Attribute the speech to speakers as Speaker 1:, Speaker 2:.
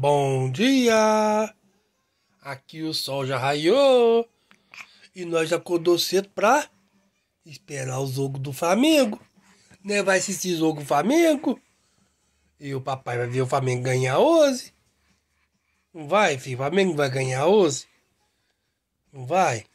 Speaker 1: Bom dia! Aqui o sol já raiou e nós já acordou cedo pra esperar o jogo do Flamengo. Né? Vai assistir jogo do Flamengo e o papai vai ver o Flamengo ganhar hoje. Não vai, filho? O Flamengo vai ganhar hoje? Não vai?